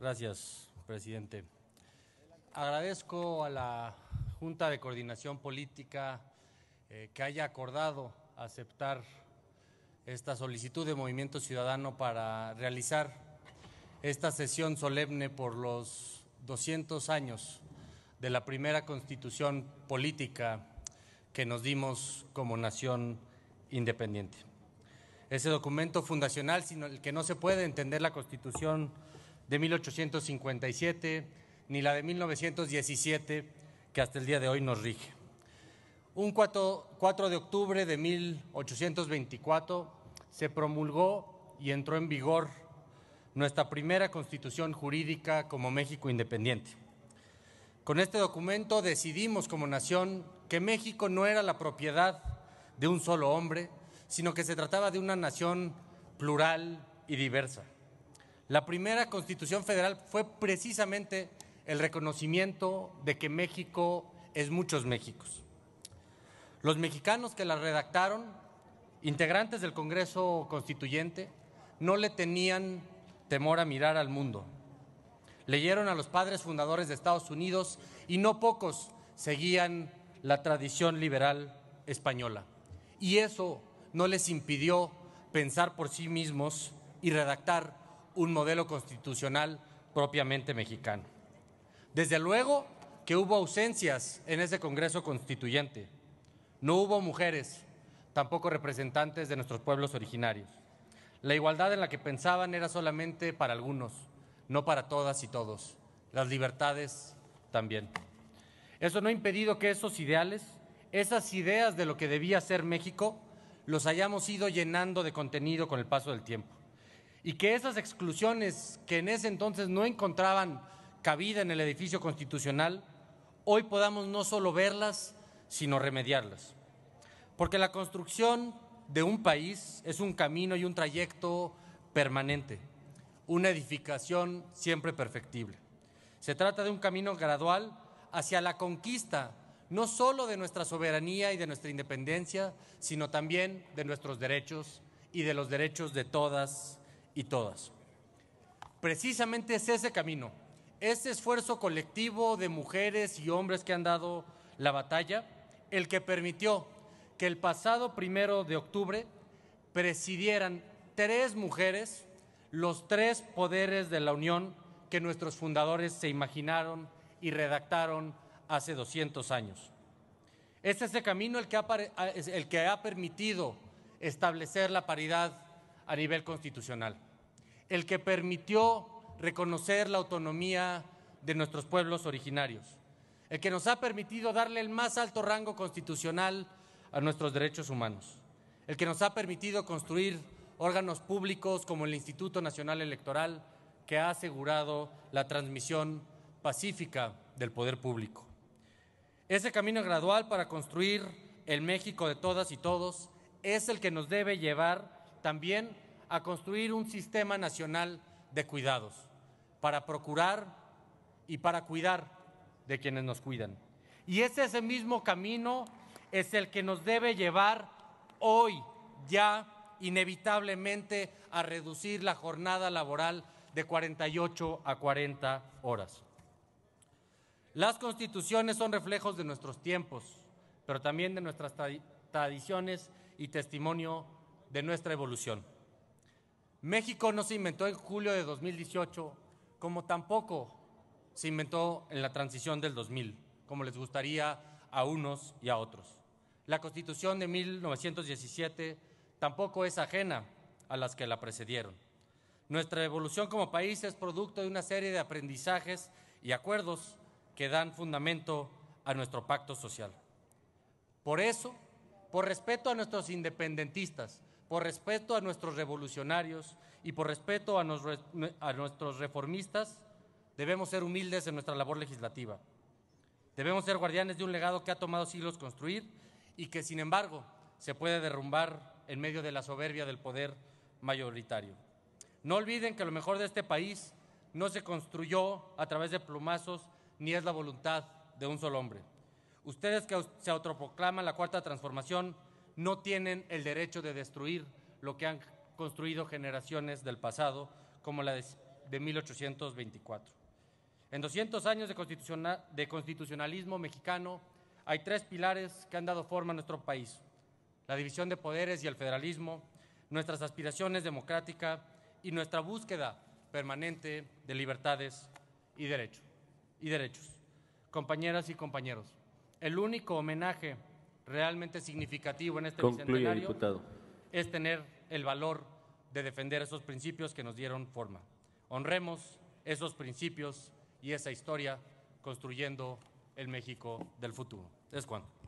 Gracias, presidente. Agradezco a la Junta de Coordinación Política eh, que haya acordado aceptar esta solicitud de Movimiento Ciudadano para realizar esta sesión solemne por los 200 años de la primera constitución política que nos dimos como nación independiente. Ese documento fundacional sino el que no se puede entender la constitución de 1857 ni la de 1917 que hasta el día de hoy nos rige. Un 4, de octubre de 1824 se promulgó y entró en vigor nuestra primera constitución jurídica como México independiente. Con este documento decidimos como nación que México no era la propiedad de un solo hombre, sino que se trataba de una nación plural y diversa. La primera constitución federal fue precisamente el reconocimiento de que México es muchos Méxicos. Los mexicanos que la redactaron, integrantes del Congreso Constituyente, no le tenían temor a mirar al mundo. Leyeron a los padres fundadores de Estados Unidos y no pocos seguían la tradición liberal española. Y eso no les impidió pensar por sí mismos y redactar un modelo constitucional propiamente mexicano. Desde luego que hubo ausencias en ese Congreso Constituyente. No hubo mujeres, tampoco representantes de nuestros pueblos originarios. La igualdad en la que pensaban era solamente para algunos, no para todas y todos. Las libertades también. Eso no ha impedido que esos ideales, esas ideas de lo que debía ser México, los hayamos ido llenando de contenido con el paso del tiempo y que esas exclusiones que en ese entonces no encontraban cabida en el edificio constitucional, hoy podamos no solo verlas, sino remediarlas. Porque la construcción de un país es un camino y un trayecto permanente, una edificación siempre perfectible. Se trata de un camino gradual hacia la conquista no solo de nuestra soberanía y de nuestra independencia, sino también de nuestros derechos y de los derechos de todas y todas. Precisamente es ese camino, ese esfuerzo colectivo de mujeres y hombres que han dado la batalla, el que permitió que el pasado primero de octubre presidieran tres mujeres los tres poderes de la Unión que nuestros fundadores se imaginaron y redactaron hace 200 años. Es ese camino el que el que ha permitido establecer la paridad a nivel constitucional, el que permitió reconocer la autonomía de nuestros pueblos originarios, el que nos ha permitido darle el más alto rango constitucional a nuestros derechos humanos, el que nos ha permitido construir órganos públicos como el Instituto Nacional Electoral, que ha asegurado la transmisión pacífica del poder público. Ese camino gradual para construir el México de todas y todos es el que nos debe llevar también a construir un sistema nacional de cuidados para procurar y para cuidar de quienes nos cuidan. Y ese mismo camino es el que nos debe llevar hoy ya inevitablemente a reducir la jornada laboral de 48 a 40 horas. Las constituciones son reflejos de nuestros tiempos, pero también de nuestras tradiciones y testimonio de nuestra evolución. México no se inventó en julio de 2018, como tampoco se inventó en la transición del 2000, como les gustaría a unos y a otros. La Constitución de 1917 tampoco es ajena a las que la precedieron. Nuestra evolución como país es producto de una serie de aprendizajes y acuerdos que dan fundamento a nuestro pacto social. Por eso, por respeto a nuestros independentistas, por respeto a nuestros revolucionarios y por respeto a, nuestros reformistas, debemos ser humildes en nuestra labor legislativa. Debemos ser guardianes de un legado que ha tomado siglos construir y que, sin embargo, se puede derrumbar en medio de la soberbia del poder mayoritario. No olviden que lo mejor de este país no se construyó a través de plumazos ni es la voluntad de un solo hombre. Ustedes que se autoproclaman la cuarta transformación no tienen el derecho de destruir lo que han construido generaciones del pasado, como la de 1824. En 200 años de, constitucionalismo mexicano hay tres pilares que han dado forma a nuestro país, la división de poderes y el federalismo, nuestras aspiraciones democráticas y nuestra búsqueda permanente de libertades y, y derechos. Compañeras y compañeros, el único homenaje realmente significativo en este bicentenario es tener el valor de defender esos principios que nos dieron forma. Honremos esos principios y esa historia construyendo el México del futuro. Es cuando.